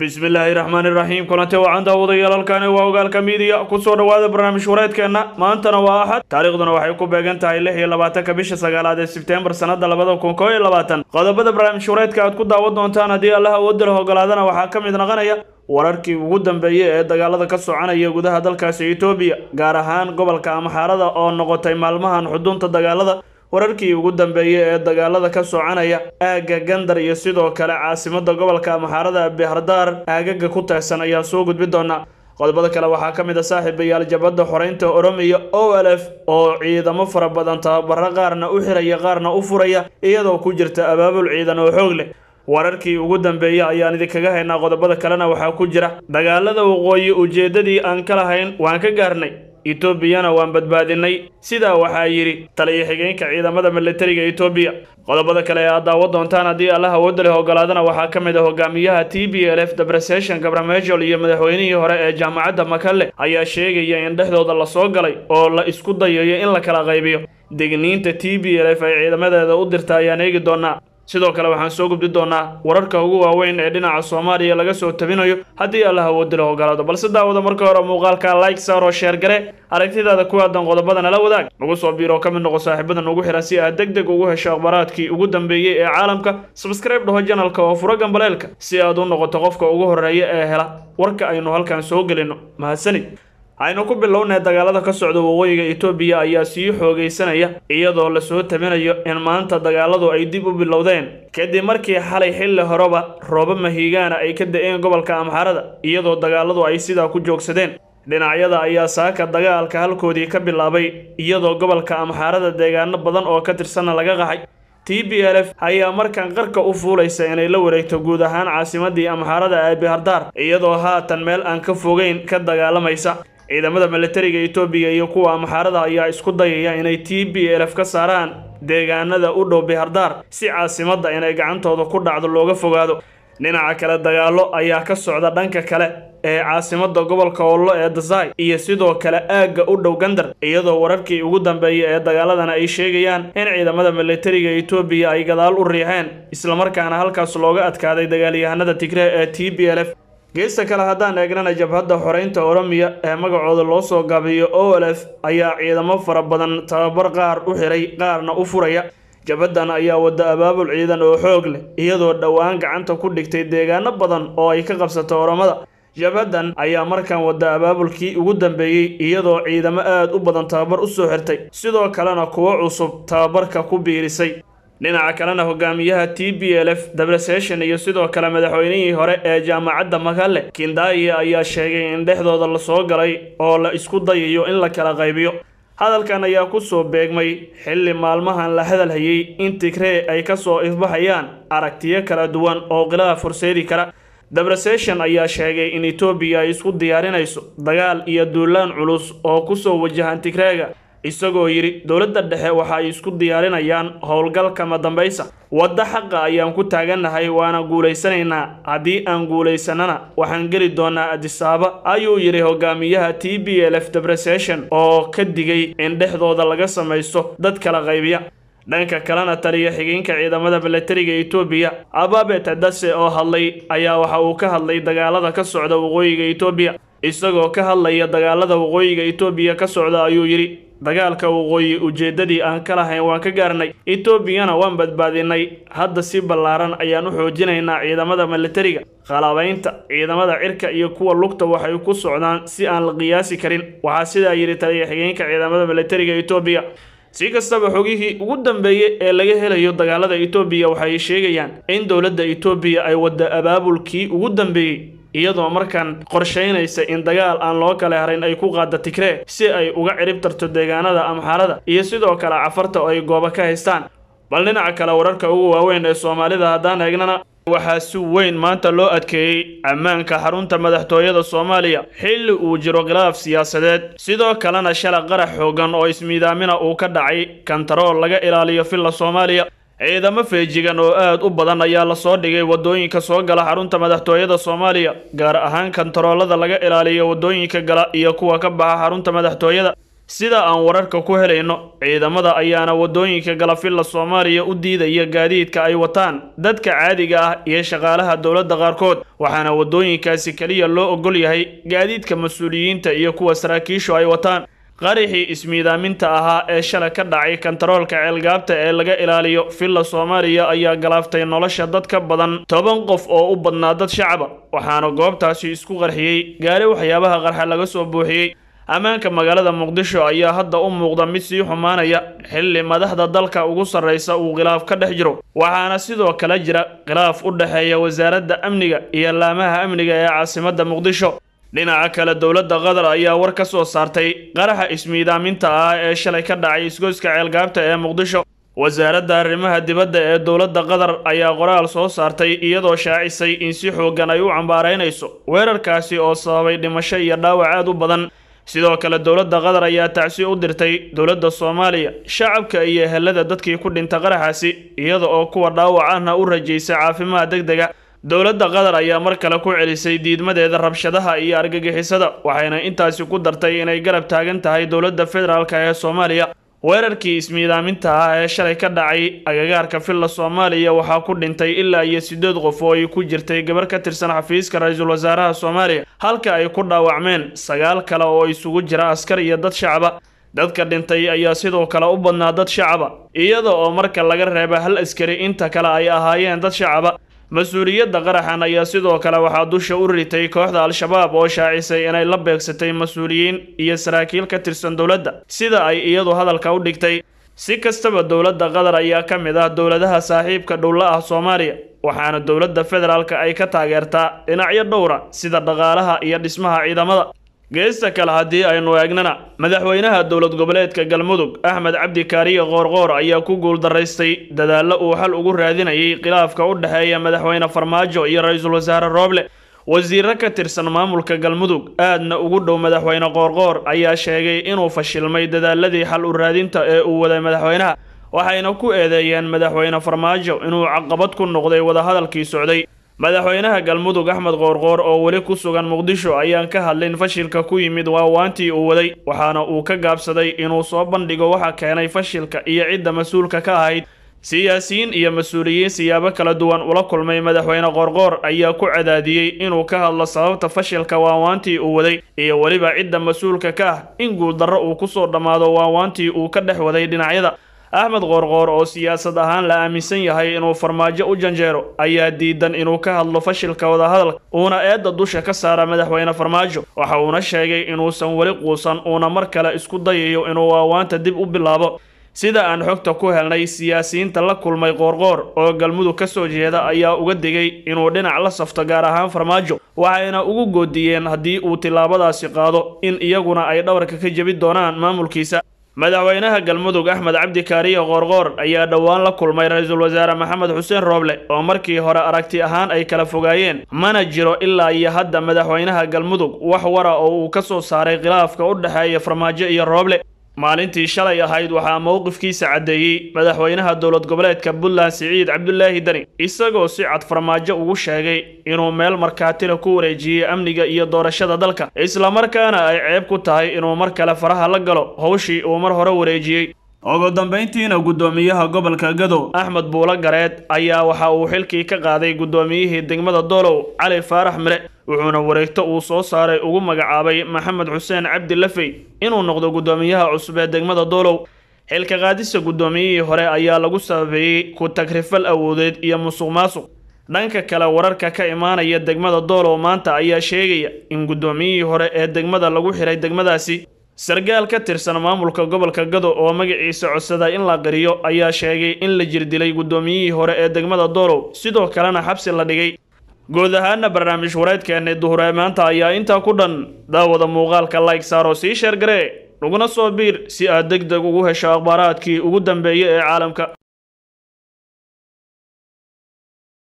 bismillaahi raxmaani raxiim kulante waa canta awdayal halkaani waa ogaalka miidiya ku soo dhowaada barnaamij wareedkeenna maantana waa axad taariikhduna waxay ku beegan tahay lix iyo labaatanka bisha sagaalaad ee sebtembar sannada labada kun koo iyo labaatan qodobada barnaamij wareedka aad ku daawan doontaan haddii allaha wadda la ogolaadana waxaa ka mid naqanaya wararkii ugu dambeeya ee dagaalada ka soconaya gudaha dalkaasi etoobiya gaar ahaan gobolka amxaarada oo noqotay maalmahan xudunta dagaalada wararkii ugu dambeeyey ee dagaalada ka soconaya aagga gandar iyo sidoo kale caasimadda gobolka maxaarada bahrdaar aagaga ku teegsan ayaan soo gudbi doonaa qodobada kale waxaa ka mid a ah saaxiibayaal jabadda xoraynta oromiya o l f oo ciidamo fara badan tababaro qaarna u xiraya qaarna u furaya iyadoo ku jirta abaabul ciidan oo xoog leh wararkii ugu dambeeyey ayaan idinkaga haynaa qodobada kalena waxaa ku jira dagaalada waqooyi ujeeddadii aan ka lahayn waan ka gaarnay itoobiyana waan badbaadinnay sidaa waxaa yidhi taliya xigeenka ciidamada milatariga etoobiya qodobada kale ee aad daawo doontaan haddii alla hawooda leh ogolaadana waxaa ka mid a ah hogaamiyaha t b l f debresation gabrameejol iyo madaxweynihii hore ee jaamacadda makalle ayaa sheegaya in dhexdooda lasoo galay oo la isku dayayo in la kala qaybiyo digniinta t b l f ay ciidamadeeda u dirta ayaan eegi doonaa sidoo kale waxaan soo gubdi doonaa wararka ugu waaweyn ee dhinaca soomaaliya laga soo tabinayo haddii alla hawoodilo ogolaado balse daawada marka hore muuqaalka like saar sheergare sheer gare aragtidaada kuwaadan qodobadana la wadaag nagu soo biiroo ka mid noqo saaxiibada nugu xihan si aad deg deg ugu hesho akhbaaraadkii ugu dambeeyey ee caalamka sabskrayb dhaho janalka oo furo gambaleelka si aad u noqoto qofka ugu horreeya ee hela warka aynu halkan soo gelino mahadsanid aynu ku bilownay dagaalada ka socda waqooyiga itoobiya ayaa sii xoogaysanaya iyadoo lasoo taminayo in maanta dagaaladu ay dib u bilowdeen kadib markii xalay xilli horeba roobo mahiigaana ay ka da-een gobolka amxarada iyadoo dagaaladu ay sidaa ku joogsadeen dhinacyada ayaa saaka dagaalka halkoodii ka bilaabay iyadoo gobolka amxaarada deegaano badan oo ka tirsanna laga qaxay t b l f ayaa markan qarka u fuulaysa inay la wareegto guud ahaan caasimadii amxaarada hardaar iyadoo haatan meel aan ka fogeyn ka dagaalamaysa ciidamada milatariga etoobiya iyo kuwa amxaarada ayaa isku dayaya inay t b l f ka saaraan deegaanada u dhow bihardaar si caasimadda inay gacantooda ku dhacdo looga fogaado dhinaca kale dagaallo ayaa ka socda dhanka kale ee caasimada gobolka ollo ee dasai iyo sidoo kale aagga u dhow gandar iyadoo wararkii ugu dambeeya ee dagaaladan ay sheegayaan in ciidamada milatariga etoobiya ay gadaal u riixeen islamarkaana halkaas looga adkaaday dagaalyahanada tigree ee t b l f geesta kale haddaan eegnana jabhadda xoreynta oromiya ee magacooda loo soo gaabiyo o olf ayaa ciidamo fara badan tababar qaar u xiray qaarna u furaya jabhaddan ayaa wadda abaabul ciidan oo xoog leh iyadoo dhowaan gacanta ku dhigtay deegaano badan oo ay ka qabsato oromada jabhaddan ayaa markan wadda abaabulkii ugu dambeeyey iyadoo ciidamo aad u badan tababar u soo xirtay sidoo kalena kuwo cusub tababarka ku biirisay dhinaca kalena hogaamiyaha t b l f dabraseshan iyo sidoo kale madaxweynihii hore ee jaamacadda magalle kindaaye ayaa sheegay in dhexdooda lasoo galay oo la isku dayayo in la kala qaybiyo hadalkan ayaa ku soo beegmay xilli maalmahan la hadal hayay in tigree ay ka soo ifbaxayaan aragtiyo kala duwan oo qilaha horseedi kara dabraseshan ayaa sheegay in etoobiya ay isku diyaarinayso dagaal iyo duulaan culus oo kusoo wajahan tigreega isagoo yidhi dowladda dhexe waxa ay isku diyaarinayaan howlgal kama dambaysa wadda xaqa ayaan ku taagannahay waana guulaysanaynaa haddii aan guulaysanana waxaan geli doonaa adisaaba ayuu yidhi hogaamiyaha t b l f debresession oo ka digay in dhexdooda laga samaysto dad kala qaybiya dhanka kalena taliya xigeenka ciidamada milatariga etoobiya ababet tadase oo hadlay ayaa waxa uu ka hadlay dagaalada ka socda waqooyiga etoobiya isagoo ka hadlaya dagaalada waqooyiga etoobiya ka socda ayuu yidhi dagaalka waqooyi ujeeddadii aan ka lahayn waan ka gaarnay itoobiyana waan badbaadinnay hadda si ballaaran ayaan u xoojinaynaa ciidamada militariga qalabaynta ciidamada cirka iyo kuwa lugta waxay ku socdaan si aan la qiyaasi karin waxaa sidaa yidhi taliya-xigeenka ciidamada militariga etoobiya si kastaba xogihii ugu dambeeyey ee laga helayo dagaalada etoobiya waxay sheegayaan in dowladda etoobiya ay wadda abaabulkii ugu dambeeyey iyadoo markan qorshaynaysa in dagaal aan loo kale harayn ay ku qaada tigree si ay uga cirib tarto deegaanada amxaarada iyo sidoo kale cafarta oo ay gooba ka haystaan bal dhinaca kale wararka ugu waaweyn ee soomaalida haddaan eegnana waxaa si weyn maanta loo adkeeyey ammaanka xarunta madaxtooyada soomaaliya xilli uu jiro khilaaf siyaasadeed sidoo kalena shala qarax xooggan oo ismiidaamina uu ka dhacay kantarool laga ilaaliyo filla soomaaliya ciidamo feejigan oo aad u badan ayaa lasoo dhigay wadooyinka soo gala xarunta madaxtooyada soomaaliya gaar ahaan kantaroolada laga ilaaliyo waddooyinka gala iyo kuwa ka baxa xarunta madaxtooyada sida aan wararka ku helayno ciidamada ayaana waddooyinka gala filla soomaaliya u diidaya gaadiidka ay wataan dadka caadiga ah iyo shaqaalaha dowladda qaarkood waxaana wadooyinkaasi keliya loo ogol yahay gaadiidka mas-uuliyiinta iyo kuwa saraakiishu ay wataan qarixii ismiidaaminta ahaa ee shalay ka dhacay kantaroolka ceelgaabta ee laga ilaaliyo filla soomaaliya ayaa galaaftay nolosha dad ka badan toban qof oo u badnaa dad shacaba waxaana goobtaasi isku qarxiyey gaari waxyaabaha qarxa laga soo buuxiyey ammaanka magaalada muqdisho ayaa hadda u muuqda mid sii xumaanaya xilli madaxda dalka ugu sarraysa uu khilaaf ka dhex jiro waxaana sidoo kale jira khilaaf u dhexeeya wasaaradda amniga iyo laamaha amniga ee caasimadda muqdisho dhinaca kale dowladda qatar ayaa war ka soo saartay qaraxa ismiidaaminta ah ee shalay ka dhacay isgoyska ceelgaabta ee muqdisho wasaaradda arrimaha dibadda ee dowladda qatar ayaa qoraal soo saartay iyadoo shaacisay in si xooggan ay u cambaaraynayso weerarkaasi oo sababay dhimasho iyo dhaawac aad u badan sidoo kale dowladda qatar ayaa tacsi u dirtay dowladda soomaaliya shacabka iyo ehelada dadkii ku dhinta qaraxaasi iyada oo kuwa dhaawac ahna u rajaysa caafimaad deg dega dowladda qatar ayaa mar kale ku celisay diidmadeeda rabshadaha iyo argagixisada waxayna intaasi ku dartay inay garab taagan tahay dowladda federaalk ee soomaaliya weerarkii ismiidaaminta ah ee shalay ka dhacay agagaarka filla soomaaliya waxaa ku dhintay ilaa iyo siddeed qof oo ay ku jirtay gabar ka tirsan xafiiska ra-iisul wasaaraha soomaaliya halka ay ku dhaawacmeen sagaal kale oo isugu jira askar iyo dad shacaba dadka dhintay ayaa sidoo kale u badnaa dad shacaba iyada oo marka laga reeba hal askari inta kale ay ahaayeen dad shacaba mas-uuliyadda qaraxan ayaa sidoo kale waxaa dusha u ritay kooxda al-shabaab oo shaacisay inay la beegsatay mas-uuliyiin iyo saraakiil ka tirsan dowladda sida ay iyadu hadalka u dhigtay si kastaba dowladda qatar ayaa ka mid ah dowladaha saaxiibka dhowlla ah soomaaliya waxaana dowladda federaalka ay ka taageertaa dhinacyo dhowra sida dhaqaalaha iyo dhismaha ciidamada geesta kale haddii aynu eegnana madaxweynaha dowlad goboleedka galmudug axmed cabdi kaariye qoorqoor ayaa ku guuldaraystay dadaallo uu xal ugu raadinayay khilaafka u dhexeeya madaxweyne farmaajo iyo ra-iisul wasaare rooble wasiiro ka tirsan maamulka galmudug aadna ugu dhow madaxweyne qoorqoor ayaa sheegay inuu fashilmay dadaaladii xal u raadinta ee uu waday madaxweynaha waxayna ku eedeeyeen madaxweyne farmaajo inuu caqabad ku noqday wadahadalkii socday madaxweynaha galmudug axmed qoorqoor oo weli ku sugan muqdisho ayaan ka hadlin fashilka ku yimid waawaantii uu waday waxaana uu ka gaabsaday inuu soo bandhigo waxa keenay fashilka iyo cidda mas-uulka ka ahayd siyaasiyiin iyo mas-uuliyiin siyaabo kala duwan ula kulmay madaxweyne qoorqoor ayaa ku cadaadiyey inuu ka hadlo sababta fashilka waawaantii uu waday iyo weliba cidda mas-uulka ka ah in guuldarro uu ku soo dhammaado waawaantii uu ka dhex waday dhinacyada axmed qoorqoor oo siyaasad ahaan la aaminsan yahay inuu farmaajo u janjeero ayaa diidan inuu ka hadlo fashilka wadahadalka uuna eedda dusha ka saara madaxweyne farmaajo waxa uuna sheegay inuusan weli quusan uuna mar kale isku dayayo inuu waawaanta dib u bilaabo sida aan xogta ku helnay siyaasiyiinta la kulmay qoorqoor oo galmudug ka soo jeeda ayaa uga digay inuu dhinac la safto gaar ahaan farmaajo waxayna ugu goodiyeen haddii uu tilaabadaasi qaado in iyaguna ay dhabarka ka jebi doonaan maamulkiisa madaxweynaha galmudug axmed cabdikaariyo kaariyo qoorqoor ayaa dhowaan la kulmay ra-iisul wasaare maxamed xuseen rooble oo markii hore aragti ahaan ay kala fogaayeen mana jiro ilaa iyo hadda madaxweynaha galmudug wax wara oo uu ka soo saaray khilaafka u dhexeeya farmaajo iyo rooble maalintii shalay ahayd waxaa mowqifkiisa caddeeyey madaxweynaha dowlad goboleedka puntland siciid cabdulaahi dani isagoo si cad farmaajo ugu sheegay inuu meel markhaatila ku wareejiyey amniga iyo doorashada dalka isla markaana ay ceeb ku tahay inuu mar kale faraha la galo howshii uu mar hore wareejiyey ugu dambayntiina guddoomiyaha gobolka gado axmed buulo gareed ayaa waxa uu xilkii ka qaaday gudoomiyihii degmada doolow cali faarax mire wuxuuna wareegto uu soo saaray ugu magacaabay maxamed xuseen cabdilafey inuu noqdo guddoomiyaha cusub ee degmada doolow xilka qaadisa guddoomiyihii hore ayaa lagu sababeeyey ku tagrifal awoodeed iyo musuq maasuq dhanka kale wararka ka imaanaya degmada doolow maanta ayaa sheegaya in guddoomiyihii hore ee degmada lagu xiray degmadaasi sargaal ka tirsan maamulka gobolka gado oo magaciisa codsada in la qariyo ayaa sheegay in la jirdilay guddoomiyihii hore ee degmada doolow sidoo kalena xabsi la dhigay guud ahaana barnaamij wareedkeennay duhure maanta ayaa intaa ku dhan daawada muuqaalka layg saaro sii sheergaree laguna soo biir si aad deg deg ugu hesho akhbaaraadkii ugu dambeeyey ee caalamka